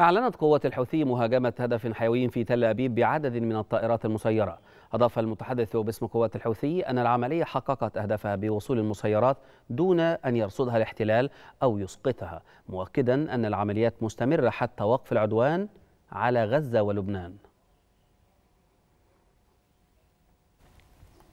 أعلنت قوات الحوثي مهاجمة هدف حيوي في تل أبيب بعدد من الطائرات المسيرة أضاف المتحدث باسم قوات الحوثي أن العملية حققت أهدافها بوصول المسيرات دون أن يرصدها الاحتلال أو يسقطها مؤكدا أن العمليات مستمرة حتى وقف العدوان على غزة ولبنان